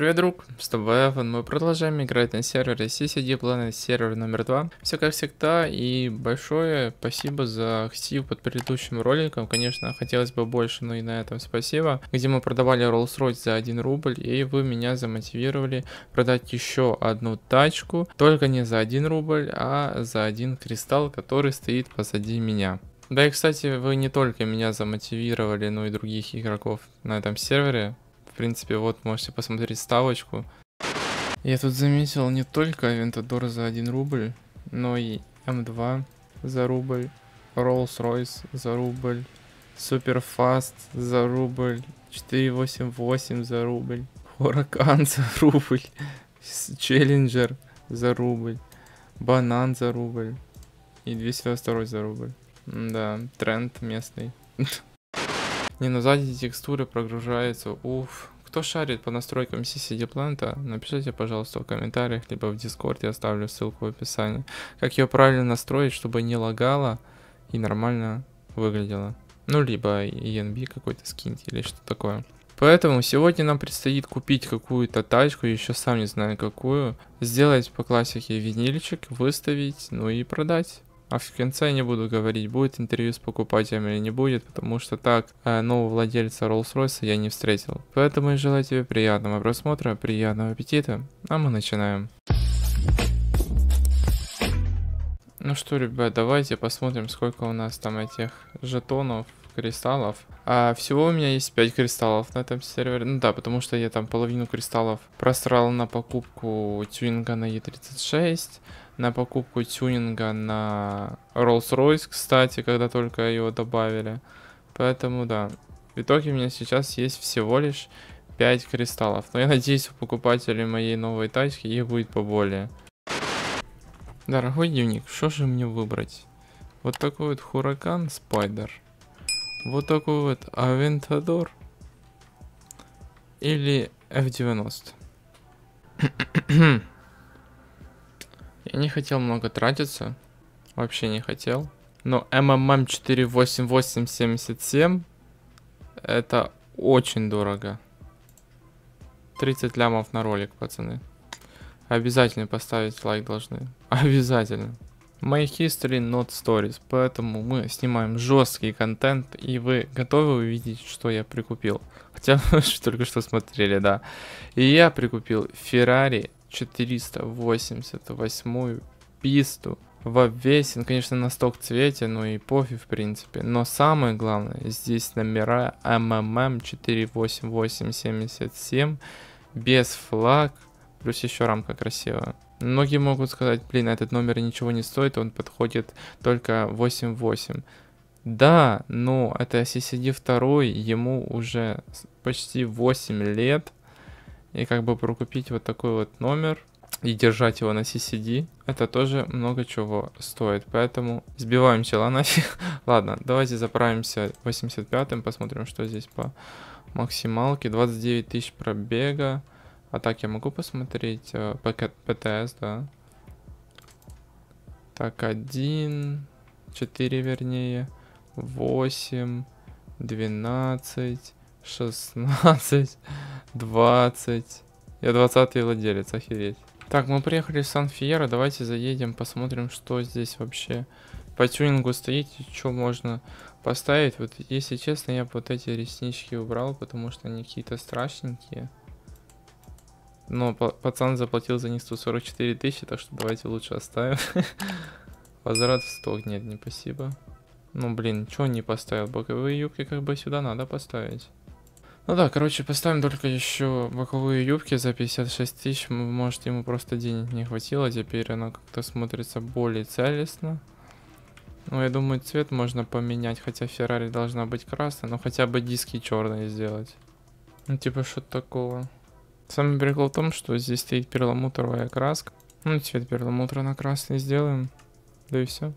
Привет, друг, с тобой Эван, мы продолжаем играть на сервере CCD Planet сервер номер 2. Все как всегда, и большое спасибо за актив под предыдущим роликом, конечно, хотелось бы больше, но и на этом спасибо, где мы продавали Rolls-Royce за 1 рубль, и вы меня замотивировали продать еще одну тачку, только не за 1 рубль, а за один кристалл, который стоит позади меня. Да и, кстати, вы не только меня замотивировали, но и других игроков на этом сервере, в принципе, вот можете посмотреть ставочку. Я тут заметил не только Авентадор за 1 рубль, но и М2 эм за рубль, Rolls-Royce за рубль, Superfast за рубль, 488 за рубль, Huracan за рубль, Challenger за рубль, Банан за рубль и 292 за рубль. Да, тренд местный. Не, ну сзади текстуры прогружаются. Уф. Кто шарит по настройкам CCD Plant, напишите, пожалуйста, в комментариях, либо в Discord, я оставлю ссылку в описании. Как ее правильно настроить, чтобы не лагала и нормально выглядела. Ну, либо ENB какой-то скиньте или что такое. Поэтому сегодня нам предстоит купить какую-то тачку, еще сам не знаю какую, сделать по классике винильчик, выставить, ну и продать. А в конце я не буду говорить, будет интервью с покупателем или не будет, потому что так э, нового владельца Rolls-Royce я не встретил. Поэтому я желаю тебе приятного просмотра, приятного аппетита, а мы начинаем. Ну что, ребят, давайте посмотрим, сколько у нас там этих жетонов, кристаллов. А всего у меня есть 5 кристаллов на этом сервере. Ну да, потому что я там половину кристаллов просрал на покупку тюнинга на E36 на покупку тюнинга на Rolls-Royce, кстати, когда только его добавили. Поэтому да, в итоге у меня сейчас есть всего лишь 5 кристаллов. Но я надеюсь, у покупателей моей новой тачки их будет поболее. Дорогой дневник, что же мне выбрать? Вот такой вот Хуракан Спайдер. Вот такой вот Авентадор. Или F90. Я не хотел много тратиться. Вообще не хотел. Но МММ 48877 это очень дорого. 30 лямов на ролик, пацаны. Обязательно поставить лайк должны. Обязательно. My history not stories. Поэтому мы снимаем жесткий контент. И вы готовы увидеть, что я прикупил? Хотя вы только что смотрели, да. И я прикупил Ferrari 488 писту в обвесе, ну, конечно, на сток цвете, ну и пофиг, в принципе. Но самое главное, здесь номера МММ 48877 без флаг, плюс еще рамка красивая. Многие могут сказать, блин, а этот номер ничего не стоит, он подходит только 88. Да, но это CCD 2, ему уже почти 8 лет, и как бы прокупить вот такой вот номер и держать его на CCD, это тоже много чего стоит. Поэтому сбиваем чела нафиг. Ладно, давайте заправимся 85-м, посмотрим, что здесь по максималке. 29 тысяч пробега. А так я могу посмотреть э, ПТС, да? Так, 1, 4 вернее, 8, 12, 16, 20. Я 20 владелец, охереть. Так, мы приехали в Сан-Фьеро, давайте заедем, посмотрим, что здесь вообще по тюнингу стоит, что можно поставить. Вот, если честно, я бы вот эти реснички убрал, потому что они какие-то страшненькие. Но пацан заплатил за них 144 тысячи, так что давайте лучше оставим. Возврат в сток, нет, не спасибо. Ну, блин, что не поставил? Боковые юбки как бы сюда надо поставить. Ну да, короче, поставим только еще боковые юбки за 56 тысяч. Может, ему просто денег не хватило. Теперь она как-то смотрится более целестно. Ну, я думаю, цвет можно поменять. Хотя Феррари должна быть красной. Но хотя бы диски черные сделать. Ну, типа, что-то такого. Самый прикол в том, что здесь стоит перламутровая краска. Ну, цвет перламутра на красный сделаем. Да и все.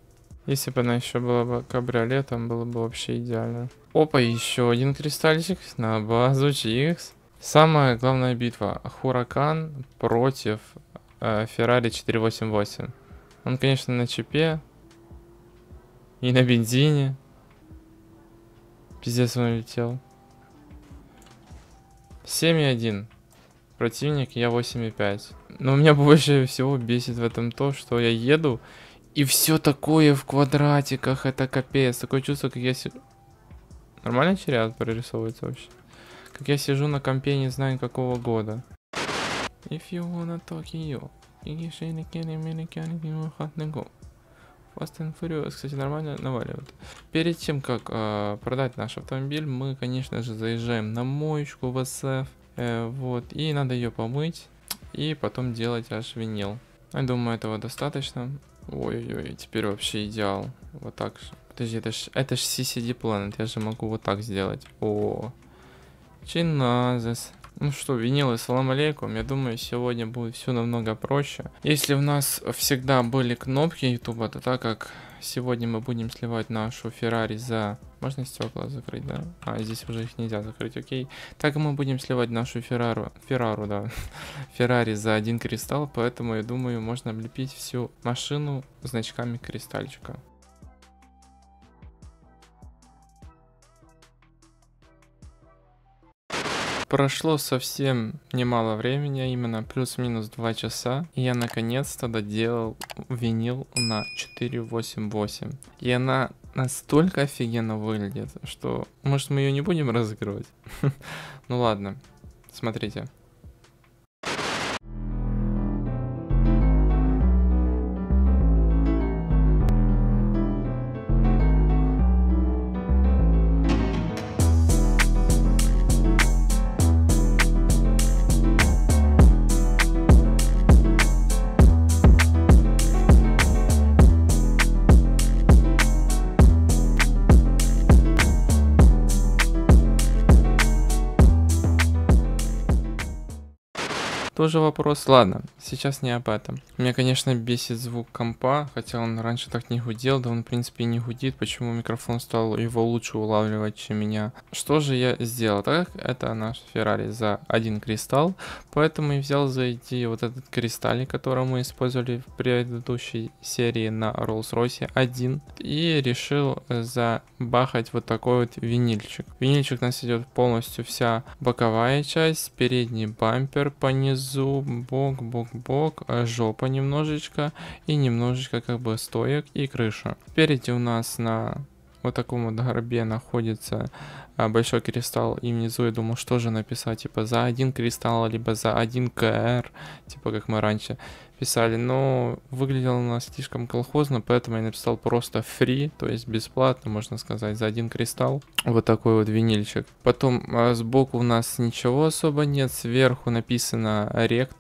Если бы она еще была бы кабриолетом, было бы вообще идеально. Опа, еще один кристальчик на базу Чикс. Самая главная битва. Хуракан против э, Феррари 488. Он, конечно, на чипе. И на бензине. Пиздец он летел. 7,1. Противник я 8,5. Но меня больше всего бесит в этом то, что я еду и все такое в квадратиках, это капец. Такое чувство, как я Нормально черят прорисовывается вообще? Как я сижу на компе не знаю какого года. If you wanna Tokyo, you should get a American if you want go. Fast and Furious, кстати, нормально наваливают. Перед тем, как э, продать наш автомобиль, мы, конечно же, заезжаем на моечку в SF. Э, вот, и надо ее помыть. И потом делать аж винил. Я думаю, этого достаточно. Ой-ой-ой, теперь вообще идеал. Вот так же. Подожди, это ж, это ж CCD Planet, я же могу вот так сделать. О, чиназес. Ну что, винилы, салам алейкум. Я думаю, сегодня будет все намного проще. Если у нас всегда были кнопки ютуба, то так как сегодня мы будем сливать нашу Феррари за... Можно стекла закрыть, да? А, здесь уже их нельзя закрыть, окей. Так мы будем сливать нашу Феррару... Феррару, да. Феррари за один кристалл, поэтому, я думаю, можно облепить всю машину значками кристальчика. Прошло совсем немало времени, а именно плюс-минус 2 часа, и я наконец-то доделал винил на 488. И она настолько офигенно выглядит, что, может, мы ее не будем разыгрывать? Ну ладно, смотрите. тоже вопрос. Ладно, сейчас не об этом. Меня, конечно, бесит звук компа, хотя он раньше так не гудел, да он, в принципе, и не гудит. Почему микрофон стал его лучше улавливать, чем меня? Что же я сделал? Так это наш Феррари за один кристалл, поэтому и взял за идею вот этот кристаллик, который мы использовали в предыдущей серии на Rolls-Royce 1, и решил э, забахать вот такой вот винильчик. Винильчик у нас идет полностью вся боковая часть, передний бампер по низу, зуб, бок, бок, бок, а жопа немножечко и немножечко как бы стоек и крыша. Спереди у нас на вот таком вот горбе находится а, большой кристалл, и внизу я думал, что же написать, типа за один кристалл, либо за один КР, типа как мы раньше писали, но выглядело она слишком колхозно, поэтому я написал просто free, то есть бесплатно, можно сказать, за один кристалл. Вот такой вот винильчик. Потом а, сбоку у нас ничего особо нет, сверху написано rec.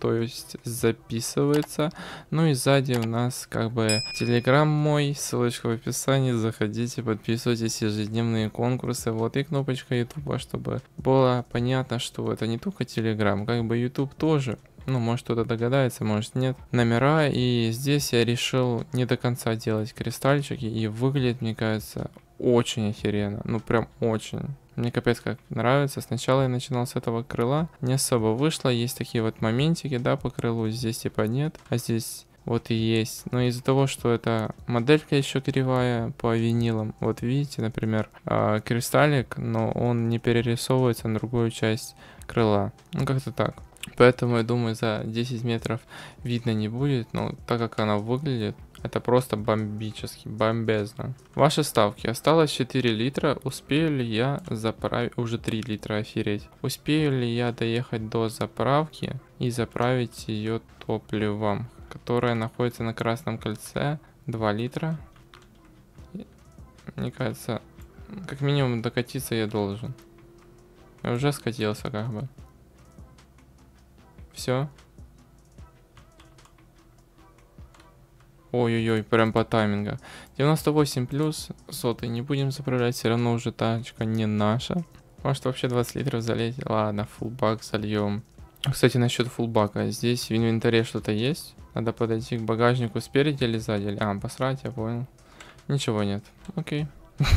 то есть записывается. Ну и сзади у нас как бы телеграм мой, ссылочка в описании, заходите, подписывайтесь, ежедневные конкурсы, вот и кнопочка YouTube, чтобы было понятно, что это не только телеграм, как бы YouTube тоже. Ну, может кто-то догадается, может нет. Номера, и здесь я решил не до конца делать кристальчики, и выглядит, мне кажется, очень охеренно. Ну, прям очень. Мне капец как нравится. Сначала я начинал с этого крыла. Не особо вышло. Есть такие вот моментики, да, по крылу. Здесь типа нет, а здесь вот и есть. Но из-за того, что эта моделька еще кривая по винилам, вот видите, например, а, кристаллик, но он не перерисовывается на другую часть крыла. Ну, как-то так. Поэтому, я думаю, за 10 метров видно не будет. Но так как она выглядит, это просто бомбически, бомбезно. Ваши ставки. Осталось 4 литра. Успею ли я заправить... Уже 3 литра, офереть. Успею ли я доехать до заправки и заправить ее топливом, которое находится на красном кольце. 2 литра. Мне кажется, как минимум докатиться я должен. Я уже скатился как бы все. Ой-ой-ой, прям по тайминга. 98 плюс, сотый не будем заправлять, все равно уже тачка не наша. Может вообще 20 литров залить? Ладно, фулбак сольем. Кстати, насчет фулбака. Здесь в инвентаре что-то есть. Надо подойти к багажнику спереди или сзади. А, посрать, я понял. Ничего нет. Окей.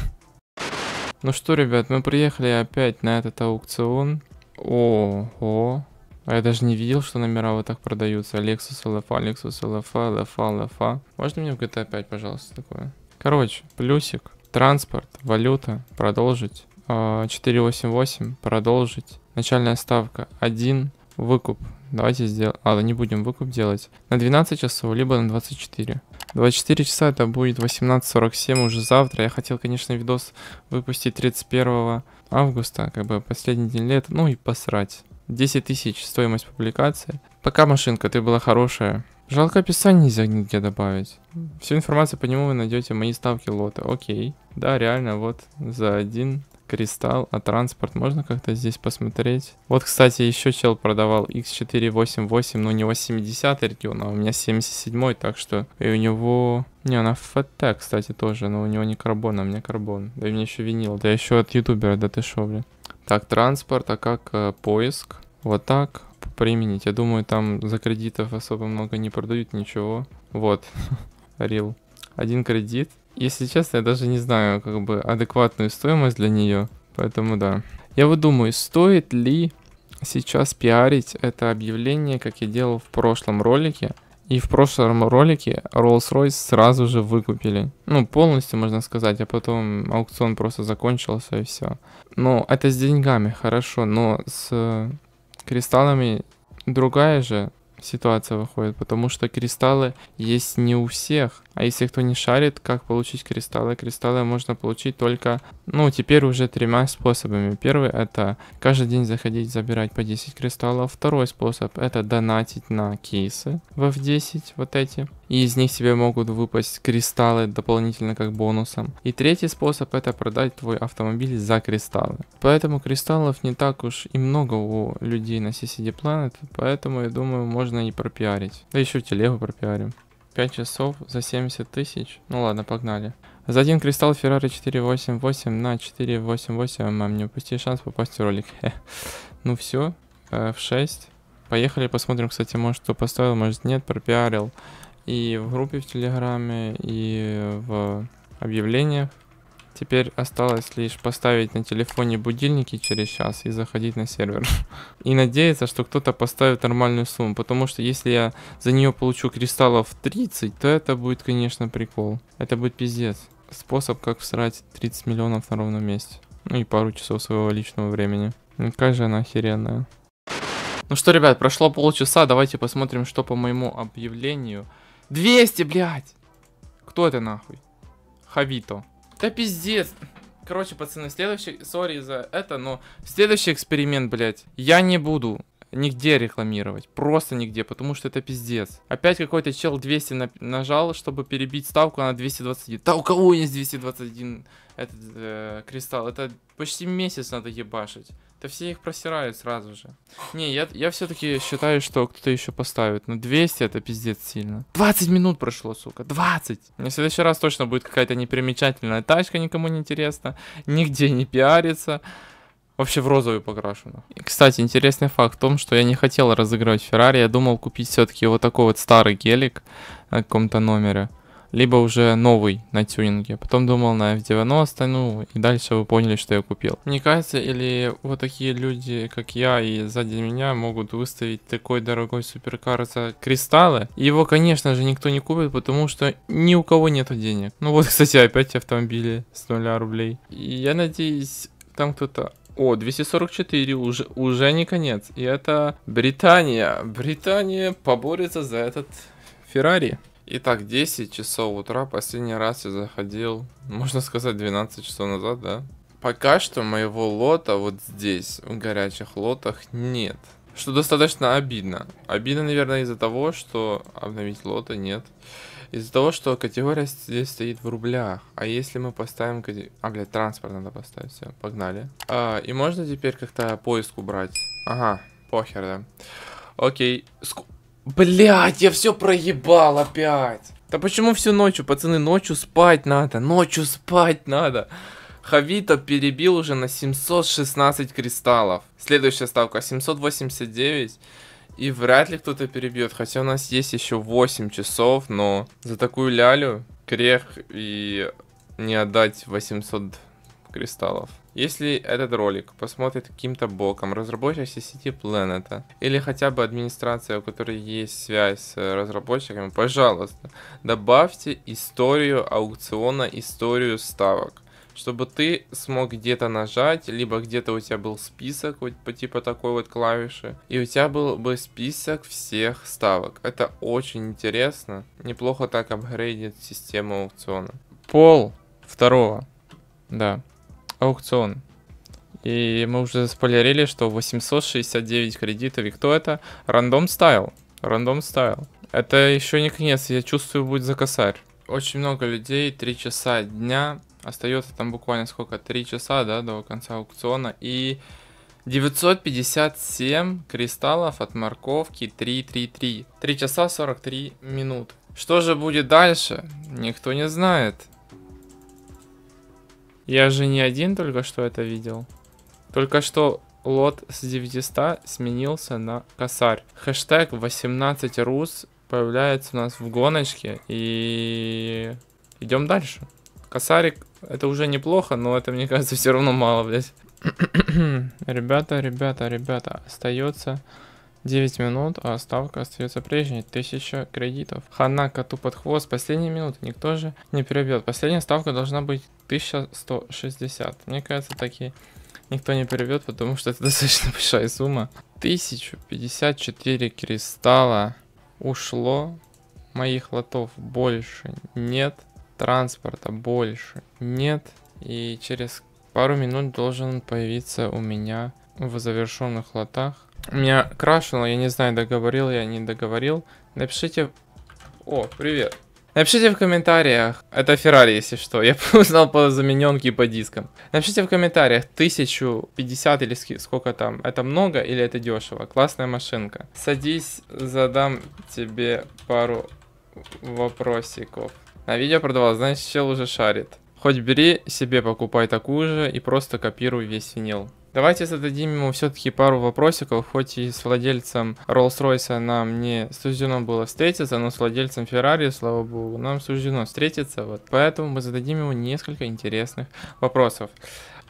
Ну что, ребят, мы приехали опять на этот аукцион. Ого. А я даже не видел, что номера вот так продаются. Lexus LFA, Lexus LFA, LFA, LFA. Можно мне в GTA 5, пожалуйста, такое? Короче, плюсик. Транспорт, валюта, продолжить. 488, а, продолжить. Начальная ставка 1, выкуп. Давайте сделаем... А, не будем выкуп делать. На 12 часов, либо на 24. 24 часа это будет 18.47 уже завтра. Я хотел, конечно, видос выпустить 31 августа, как бы последний день лета. Ну и посрать. 10 тысяч стоимость публикации. Пока машинка, ты была хорошая. Жалко описание нельзя нигде добавить. Всю информацию по нему вы найдете мои ставки лота. Окей. Да, реально, вот за один кристалл, а транспорт можно как-то здесь посмотреть? Вот, кстати, еще чел продавал X488, но у него 70 регион, а у меня 77, так что и у него... Не, она ФТ, кстати, тоже, но у него не карбон, а у меня карбон. Да и мне еще винил, да еще от ютубера, да ты шо, блин. Так, транспорт, а как э, поиск? Вот так применить. Я думаю, там за кредитов особо много не продают ничего. Вот, рил. Один кредит. Если честно, я даже не знаю, как бы, адекватную стоимость для нее. Поэтому да. Я вот думаю, стоит ли сейчас пиарить это объявление, как я делал в прошлом ролике. И в прошлом ролике Rolls-Royce сразу же выкупили. Ну, полностью, можно сказать, а потом аукцион просто закончился и все. Ну, это с деньгами, хорошо, но с кристаллами другая же ситуация выходит, потому что кристаллы есть не у всех. А если кто не шарит, как получить кристаллы? Кристаллы можно получить только, ну, теперь уже тремя способами. Первый это каждый день заходить забирать по 10 кристаллов. Второй способ это донатить на кейсы в F10 вот эти. И из них себе могут выпасть кристаллы дополнительно как бонусом. И третий способ это продать твой автомобиль за кристаллы. Поэтому кристаллов не так уж и много у людей на CCD Planet, поэтому я думаю, можно можно и пропиарить. Да еще телегу пропиарим. 5 часов за 70 тысяч. Ну ладно, погнали. За один кристалл Феррари 488 на 488 мам Не упусти шанс попасть в ролик. ну все, э, в 6. Поехали, посмотрим, кстати, может кто поставил, может нет, пропиарил. И в группе в Телеграме, и в объявлениях. Теперь осталось лишь поставить на телефоне будильники через час и заходить на сервер. И надеяться, что кто-то поставит нормальную сумму, потому что если я за нее получу кристаллов 30, то это будет, конечно, прикол. Это будет пиздец. Способ, как всрать 30 миллионов на ровном месте. Ну и пару часов своего личного времени. Ну как же она охеренная. Ну что, ребят, прошло полчаса, давайте посмотрим, что по моему объявлению. 200, блядь! Кто это нахуй? Хавито. Да пиздец. Короче, пацаны, следующий... Сори за это, но следующий эксперимент, блядь, я не буду нигде рекламировать. Просто нигде, потому что это пиздец. Опять какой-то чел 200 на нажал, чтобы перебить ставку на 221. Да у кого есть 221 этот э, кристалл? Это почти месяц надо ебашить. Да все их просирают сразу же. Не, я, я все-таки считаю, что кто-то еще поставит. Но ну, 200 это пиздец сильно. 20 минут прошло, сука. 20. На следующий раз точно будет какая-то непримечательная тачка, никому не интересно. Нигде не пиарится. Вообще в розовый покрашено. И, кстати, интересный факт в том, что я не хотел разыгрывать Феррари. Я думал купить все-таки вот такой вот старый гелик на каком-то номере либо уже новый на тюнинге. Потом думал на F90, ну и дальше вы поняли, что я купил. Мне кажется, или вот такие люди, как я и сзади меня, могут выставить такой дорогой суперкар за кристаллы. Его, конечно же, никто не купит, потому что ни у кого нету денег. Ну вот, кстати, опять автомобили с нуля рублей. И я надеюсь, там кто-то о, 244 уже, уже не конец. И это Британия. Британия поборется за этот Феррари. Итак, 10 часов утра, последний раз я заходил, можно сказать, 12 часов назад, да? Пока что моего лота вот здесь, в горячих лотах, нет. Что достаточно обидно. Обидно, наверное, из-за того, что обновить лота нет. Из-за того, что категория здесь стоит в рублях. А если мы поставим... А, блядь, транспорт надо поставить. Все, погнали. А, и можно теперь как-то поиск убрать? Ага, похер, да. Окей. Ск... Блять, я все проебал опять. Да почему всю ночью, пацаны, ночью спать надо, ночью спать надо. Хавита перебил уже на 716 кристаллов. Следующая ставка 789. И вряд ли кто-то перебьет, хотя у нас есть еще 8 часов, но за такую лялю крех и не отдать 800 кристаллов. Если этот ролик посмотрит каким-то боком разработчик сети Planet или хотя бы администрация, у которой есть связь с разработчиками, пожалуйста, добавьте историю аукциона, историю ставок чтобы ты смог где-то нажать, либо где-то у тебя был список вот по типа такой вот клавиши, и у тебя был бы список всех ставок. Это очень интересно, неплохо так апгрейдит систему аукциона. Пол второго, да аукцион. И мы уже спойлерили, что 869 кредитов. И кто это? Рандом стайл. Рандом стайл. Это еще не конец, я чувствую, будет за косарь. Очень много людей, 3 часа дня. Остается там буквально сколько? 3 часа, да, до конца аукциона. И 957 кристаллов от морковки 333. 3 часа 43 минут. Что же будет дальше? Никто не знает. Я же не один только что это видел. Только что лот с 900 сменился на косарь. Хэштег 18 рус появляется у нас в гоночке. И идем дальше. Косарик это уже неплохо, но это, мне кажется, все равно мало, блядь. ребята, ребята, ребята, остается 9 минут, а ставка остается прежней, 1000 кредитов. Хана Ханака тупот хвост, последние минуты никто же не перебьет. Последняя ставка должна быть 1160. Мне кажется, такие никто не перебьет, потому что это достаточно большая сумма. 1054 кристалла ушло, моих лотов больше нет, транспорта больше нет. И через пару минут должен появиться у меня в завершенных лотах меня крашило, я не знаю, договорил я, не договорил. Напишите... О, привет. Напишите в комментариях, это Феррари, если что, я узнал по замененке и по дискам. Напишите в комментариях, 1050 или сколько там, это много или это дешево? Классная машинка. Садись, задам тебе пару вопросиков. На видео продавал, значит, чел уже шарит. Хоть бери себе, покупай такую же и просто копируй весь винил. Давайте зададим ему все-таки пару вопросиков, хоть и с владельцем Rolls-Royce нам не суждено было встретиться, но с владельцем Ferrari, слава богу, нам суждено встретиться, вот поэтому мы зададим ему несколько интересных вопросов.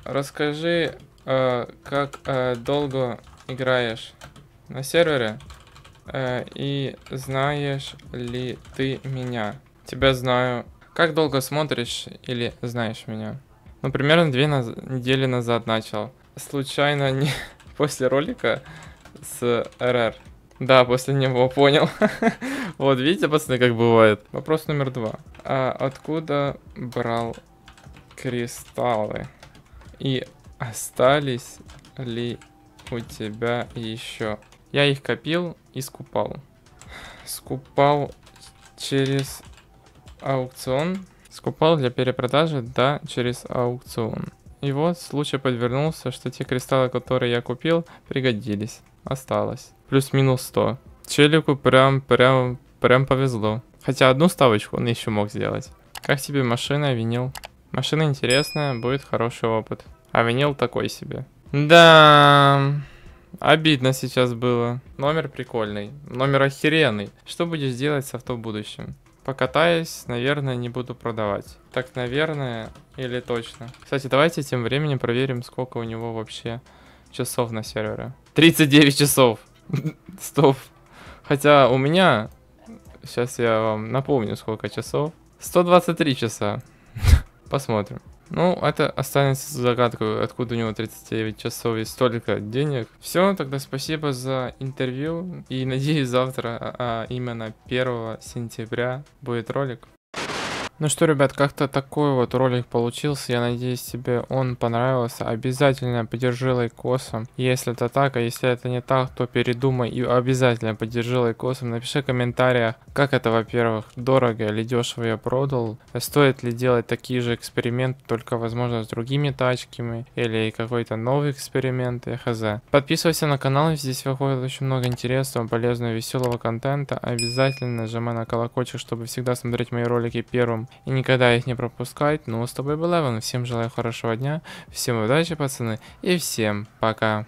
Расскажи, э, как э, долго играешь на сервере э, и знаешь ли ты меня? Тебя знаю. Как долго смотришь или знаешь меня? Ну, примерно две на... недели назад начал случайно не после ролика с РР? Да, после него, понял. вот, видите, пацаны, как бывает. Вопрос номер два. А откуда брал кристаллы? И остались ли у тебя еще? Я их копил и скупал. Скупал через аукцион. Скупал для перепродажи, да, через аукцион. И вот случай подвернулся, что те кристаллы, которые я купил, пригодились. Осталось. Плюс-минус 100. Челику прям, прям, прям повезло. Хотя одну ставочку он еще мог сделать. Как тебе машина, винил? Машина интересная, будет хороший опыт. А винил такой себе. Да... Обидно сейчас было. Номер прикольный. Номер охеренный. Что будешь делать с авто в будущем? покатаюсь, наверное, не буду продавать. Так, наверное, или точно. Кстати, давайте тем временем проверим, сколько у него вообще часов на сервере. 39 часов. Стоп. Хотя у меня... Сейчас я вам напомню, сколько часов. 123 часа. Посмотрим. Ну, это останется загадкой, откуда у него 39 часов и столько денег. Все, тогда спасибо за интервью. И надеюсь, завтра, а, а именно 1 сентября, будет ролик. Ну что, ребят, как-то такой вот ролик получился. Я надеюсь, тебе он понравился. Обязательно поддержи лайкосом. Если это так, а если это не так, то передумай и обязательно поддержи лайкосом. Напиши в как это, во-первых, дорого или дешево я продал. Стоит ли делать такие же эксперименты, только, возможно, с другими тачками или какой-то новый эксперимент, я хз. Подписывайся на канал, здесь выходит очень много интересного, полезного, веселого контента. Обязательно нажимай на колокольчик, чтобы всегда смотреть мои ролики первым и никогда их не пропускать. Ну, с тобой был Эван. Всем желаю хорошего дня, всем удачи, пацаны, и всем пока.